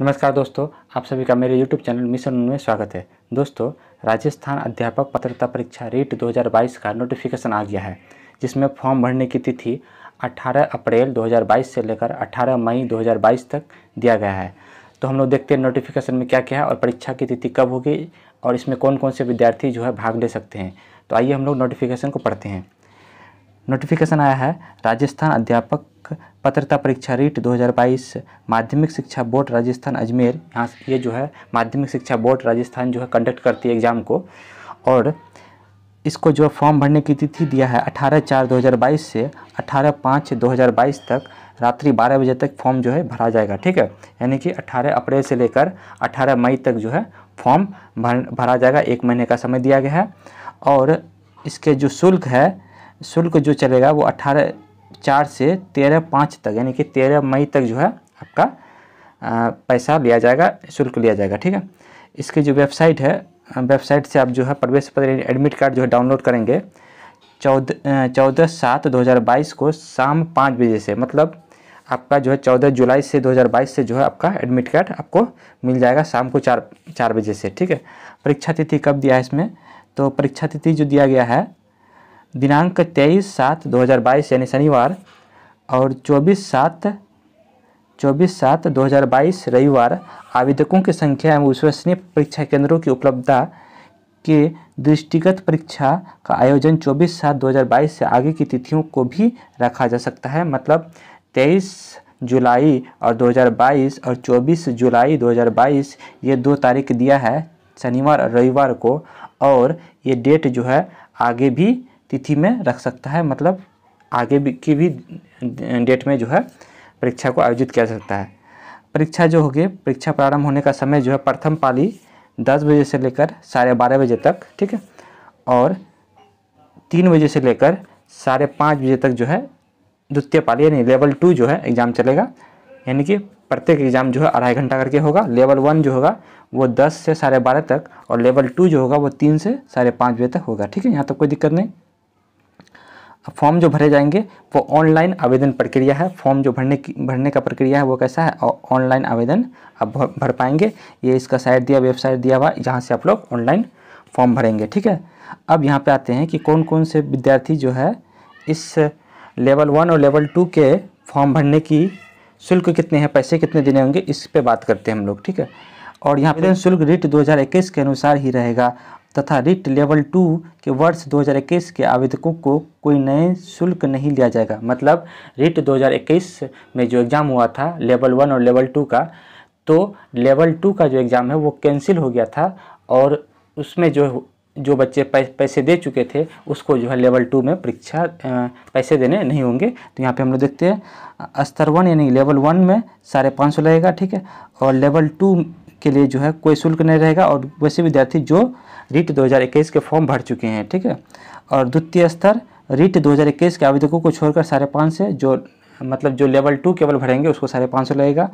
नमस्कार दोस्तों आप सभी का मेरे YouTube चैनल मिशन में स्वागत है दोस्तों राजस्थान अध्यापक पत्रता परीक्षा रीट 2022 का नोटिफिकेशन आ गया है जिसमें फॉर्म भरने की तिथि 18 अप्रैल 2022 से लेकर 18 मई 2022 तक दिया गया है तो हम लोग देखते हैं नोटिफिकेशन में क्या क्या है और परीक्षा की तिथि कब होगी और इसमें कौन कौन से विद्यार्थी जो है भाग ले सकते हैं तो आइए हम लोग नोटिफिकेशन को पढ़ते हैं नोटिफिकेशन आया है राजस्थान अध्यापक पत्रता परीक्षा रीट 2022 माध्यमिक शिक्षा बोर्ड राजस्थान अजमेर यहाँ ये जो है माध्यमिक शिक्षा बोर्ड राजस्थान जो है कंडक्ट करती है एग्ज़ाम को और इसको जो फॉर्म भरने की तिथि दिया है 18 चार 2022 से 18 पाँच 2022 तक रात्रि 12 बजे तक फॉर्म जो है भरा जाएगा ठीक है यानी कि 18 अप्रैल से लेकर 18 मई तक जो है फॉर्म भर भरा जाएगा एक महीने का समय दिया गया है और इसके जो शुल्क है शुल्क जो चलेगा वो अट्ठारह चार से तेरह पाँच तक यानी कि तेरह मई तक जो है आपका पैसा लिया जाएगा शुल्क लिया जाएगा ठीक है इसकी जो वेबसाइट है वेबसाइट से आप जो है प्रवेश पत्र एडमिट कार्ड जो है डाउनलोड करेंगे चौदह चौदह सात दो हज़ार बाईस को शाम पाँच बजे से मतलब आपका जो है चौदह जुलाई से दो हज़ार बाईस से जो है आपका एडमिट कार्ड आपको मिल जाएगा शाम को चार चार बजे से ठीक है परीक्षा तिथि कब दिया है इसमें तो परीक्षा तिथि जो दिया गया है दिनांक तेईस सात 2022 यानी शनिवार और चौबीस सात चौबीस सात 2022 रविवार आवेदकों की संख्या एवं विश्वसनीय परीक्षा केंद्रों की उपलब्धता के दृष्टिगत परीक्षा का आयोजन 24 सात 2022 से आगे की तिथियों को भी रखा जा सकता है मतलब 23 जुलाई और 2022 और 24 जुलाई 2022 ये दो तारीख दिया है शनिवार और रविवार को और ये डेट जो है आगे भी तिथि में रख सकता है मतलब आगे भी की भी डेट में जो है परीक्षा को आयोजित किया जा सकता है परीक्षा जो होगी परीक्षा प्रारंभ होने का समय जो है प्रथम पाली दस बजे से लेकर साढ़े बारह बजे तक ठीक है और तीन बजे से लेकर साढ़े पाँच बजे तक जो है द्वितीय पाली यानी लेवल टू जो है एग्ज़ाम चलेगा यानी कि प्रत्येक एग्ज़ाम जो है अढ़ाई घंटा करके होगा लेवल वन जो होगा वो दस से साढ़े बारह तक और लेवल टू जो होगा वो तीन से साढ़े पाँच बजे तक होगा ठीक है यहाँ तक तो कोई दिक्कत नहीं फॉर्म जो भरे जाएंगे वो ऑनलाइन आवेदन प्रक्रिया है फॉर्म जो भरने की भरने का प्रक्रिया है वो कैसा है ऑनलाइन आवेदन आप भर पाएंगे ये इसका साइट दिया वेबसाइट दिया हुआ जहाँ से आप लोग ऑनलाइन फॉर्म भरेंगे ठीक है अब यहाँ पे आते हैं कि कौन कौन से विद्यार्थी जो है इस लेवल वन और लेवल टू के फॉर्म भरने की शुल्क कितने हैं पैसे कितने देने होंगे इस पर बात करते हैं हम लोग ठीक है और यहाँ आवेदन शुल्क रिट 2021 के अनुसार ही रहेगा तथा रिट लेवल टू के वर्ष 2021 के आवेदकों को कोई नए शुल्क नहीं लिया जाएगा मतलब रिट 2021 में जो एग्ज़ाम हुआ था लेवल वन और लेवल टू का तो लेवल टू का जो एग्ज़ाम है वो कैंसिल हो गया था और उसमें जो जो बच्चे पैसे दे चुके थे उसको जो है लेवल टू में परीक्षा पैसे देने नहीं होंगे तो यहाँ पे हम लोग देखते हैं स्तर वन यानी लेवल वन में साढ़े पाँच सौ लगेगा ठीक है और लेवल टू के लिए जो है कोई शुल्क नहीं रहेगा और वैसे विद्यार्थी जो रीट 2021 के फॉर्म भर चुके हैं ठीक है और द्वितीय स्तर रीट 2021 के आवेदकों को छोड़कर साढ़े पाँच से जो मतलब जो लेवल टू केवल भरेंगे उसको साढ़े पाँच सौ लगेगा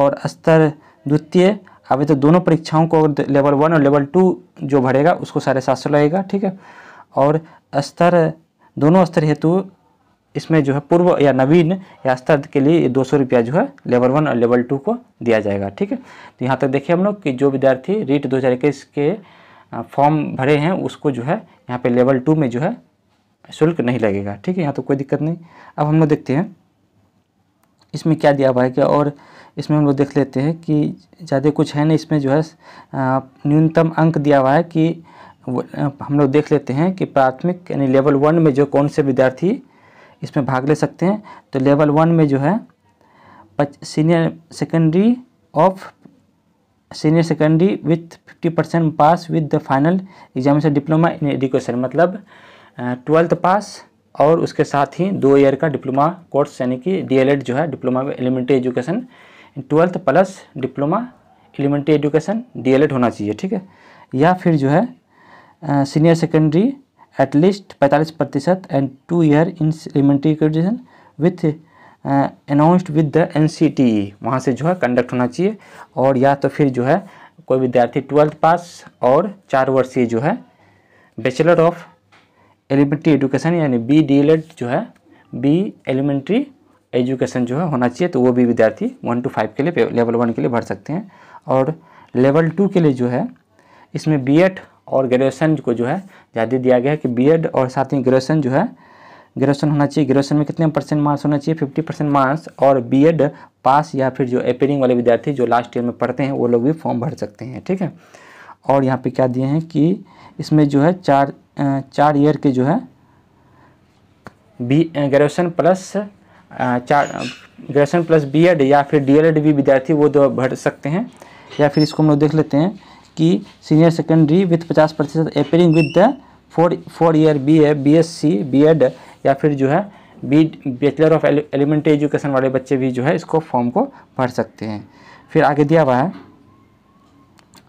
और स्तर द्वितीय आवेदक दोनों परीक्षाओं को लेवल वन और लेवल टू जो भरेगा उसको साढ़े सात सौ लगेगा ठीक है और स्तर दोनों स्तर हेतु इसमें जो है पूर्व या नवीन या स्तर के लिए दो सौ रुपया जो है लेवल वन और लेवल टू को दिया जाएगा ठीक है तो यहाँ तक देखिए हम लोग कि जो विद्यार्थी रीट दो के फॉर्म भरे हैं उसको जो है यहाँ पर लेवल टू में जो है शुल्क नहीं लगेगा ठीक है यहाँ तो कोई दिक्कत नहीं अब हम लोग देखते हैं इसमें क्या दिया हुआ है क्या और इसमें हम लोग देख लेते हैं कि ज़्यादा कुछ है ना इसमें जो है न्यूनतम अंक दिया हुआ है कि हम लोग देख लेते हैं कि प्राथमिक यानी लेवल वन में जो कौन से विद्यार्थी इसमें भाग ले सकते हैं तो लेवल वन में जो है senior secondary of senior secondary with fifty percent pass with the final examination diploma in education मतलब ट्वेल्थ पास और उसके साथ ही दो ईयर का डिप्लोमा कोर्स यानी कि डीएलएड जो है डिप्लोमा में elementary education twelfth plus diploma elementary education DElEd होना चाहिए ठीक है या फिर जो है सीनियर सेकेंडरी एटलीस्ट पैंतालीस प्रतिशत and two year in elementary graduation with announced with the N C T E वहाँ से जो है कंडक्ट होना चाहिए और या तो फिर जो है कोई विद्यार्थी ट्वेल्थ पास और चार वर्षीय जो है बैचलर ऑफ एलिमेंट्री एजुकेशन यानी बी डी एल एड जो है बी एलिमेंट्री एजुकेशन जो है होना चाहिए तो वो भी विद्यार्थी वन टू फाइव के लिए लेवल वन के लिए भर सकते हैं और लेवल टू के लिए जो है इसमें बी एड e और ग्रेजुएसन को जो है ज़्यादा दिया गया है कि बी और साथ ही ग्रेजुएसन जो है ग्रेजुएसन होना चाहिए ग्रेजुएसन में कितने परसेंट मार्क्स होना चाहिए फिफ्टी परसेंट मार्क्स और बी पास या फिर जो अपेयरिंग वाले विद्यार्थी जो लास्ट ईयर में पढ़ते हैं वो लोग भी फॉर्म भर सकते हैं ठीक है और यहाँ पे क्या दिए हैं कि इसमें जो है चार चार ईयर के जो है बी ग्रेजुएसन प्लस चार ग्रेजुएसन प्लस बी या फिर डी भी विद्यार्थी वो दो भर सकते हैं या फिर इसको हम लोग देख लेते हैं की सीनियर सेकेंडरी विथ पचास प्रतिशत appearing with the four four year B A B S C B Ed या फिर जो है B bachelor of elementary education वाले बच्चे भी जो है इसको फॉर्म को भर सकते हैं फिर आगे दिया हुआ है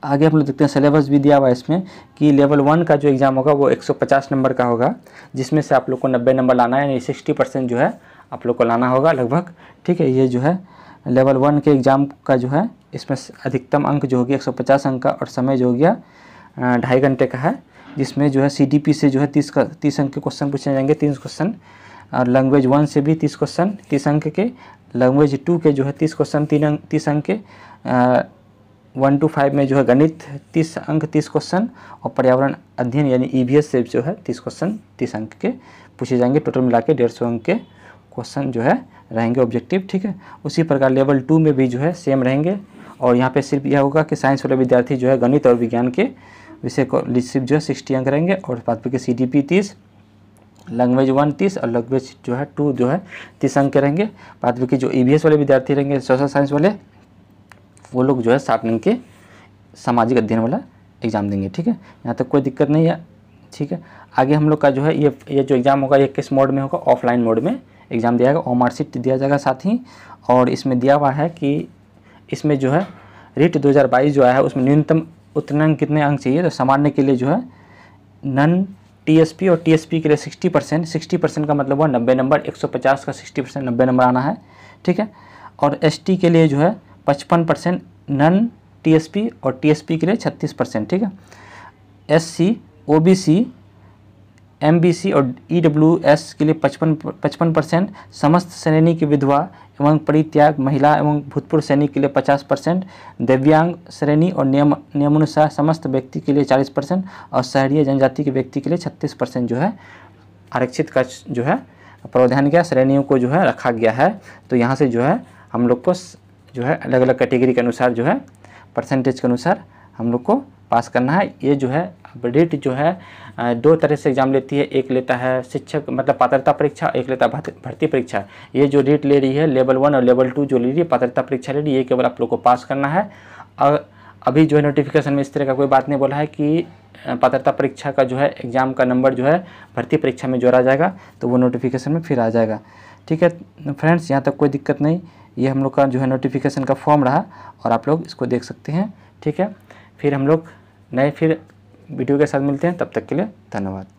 आगे हम लोग देखते हैं सिलेबस भी दिया हुआ है इसमें कि लेवल वन का जो एग्ज़ाम होगा वो 150 नंबर का होगा जिसमें से आप लोग को 90 नंबर लाना है यानी 60 परसेंट जो है आप लोग को लाना होगा लगभग ठीक है ये जो है लेवल वन के एग्ज़ाम का जो है इसमें अधिकतम अंक जो हो गया पचास अंक का और समय जो हो गया ढाई घंटे का है जिसमें जो है सी से जो है तीस का तीस अंक के क्वेश्चन पूछे जाएंगे तीस क्वेश्चन और लैंग्वेज वन से भी तीस क्वेश्चन तीस अंक के लैंग्वेज टू के जो है तीस क्वेश्चन तीन अंक तीस अंक के वन टू फाइव में जो है गणित तीस अंक तीस क्वेश्चन और पर्यावरण अध्ययन यानी ई e से जो है तीस क्वेश्चन तीस अंक के पूछे जाएंगे टोटल मिला के डेढ़ सौ अंक के क्वेश्चन जो है रहेंगे ऑब्जेक्टिव ठीक है उसी प्रकार लेवल टू में भी जो है सेम रहेंगे और यहाँ पे सिर्फ यह होगा कि साइंस वाले विद्यार्थी जो है गणित और विज्ञान के विषय को सिर्फ जो है सिक्सटी अंक रहेंगे और बात पर सी डी पी तीस लैंग्वेज वन तीस और लैंग्वेज जो है टू जो है तीस अंक के रहेंगे बात बाकी जो ई e एस वाले विद्यार्थी रहेंगे सोशल साइंस वाले वो लोग जो है साठ अंक के सामाजिक अध्ययन वाला एग्ज़ाम देंगे ठीक है यहाँ तक कोई दिक्कत नहीं है ठीक है आगे हम लोग का जो है ये ये जो एग्ज़ाम होगा ये किस मोड में होगा ऑफलाइन मोड में एग्ज़ाम दिया जाएगा ओ मार्कशीट दिया जाएगा साथ ही और इसमें दिया हुआ है कि इसमें जो है रिट 2022 जो आया है उसमें न्यूनतम उत्तीर्णांक कितने अंक चाहिए तो सामान्य के लिए जो है नन टीएसपी और टीएसपी के लिए 60 परसेंट सिक्सटी परसेंट का मतलब हुआ नब्बे नंबर 150 का 60 परसेंट नब्बे नंबर आना है ठीक है और एसटी के लिए जो है पचपन परसेंट नन टीएसपी और टीएसपी के लिए छत्तीस परसेंट ठीक है एससी ओबीसी एम और ई e के लिए पचपन पचपन परसेंट समस्त श्रेणी की विधवा एवं परित्याग महिला एवं भूतपूर्व श्रेणी के लिए पचास परसेंट दिव्यांग श्रेणी और नियम नियमानुसार समस्त व्यक्ति के लिए चालीस परसेंट और शहरीय जनजाति के व्यक्ति के लिए छत्तीस परसेंट जो है आरक्षित का जो है प्रावधान किया श्रेणियों को जो है रखा गया है तो यहाँ से जो है हम लोग को जो है अलग अलग कैटेगरी के अनुसार जो है परसेंटेज के अनुसार हम लोग को पास करना है ये जो है ब्रिट जो है दो तरह से एग्ज़ाम लेती है एक लेता है शिक्षक मतलब पात्रता परीक्षा एक लेता है भर्ती परीक्षा ये जो रीट ले रही है लेवल वन और लेवल टू जो ले रही है पात्रता परीक्षा ले रही है ये केवल आप लोग को पास करना है और अभी जो है नोटिफिकेशन में इस तरह का कोई बात नहीं बोला है कि पात्रता परीक्षा का जो है एग्ज़ाम का नंबर जो है भर्ती परीक्षा में जोड़ा जाएगा तो वो नोटिफिकेशन में फिर आ जाएगा ठीक है फ्रेंड्स यहाँ तक कोई दिक्कत नहीं ये हम लोग का जो है नोटिफिकेशन का फॉर्म रहा और आप लोग इसको देख सकते हैं ठीक है फिर हम लोग नए फिर वीडियो के साथ मिलते हैं तब तक के लिए धन्यवाद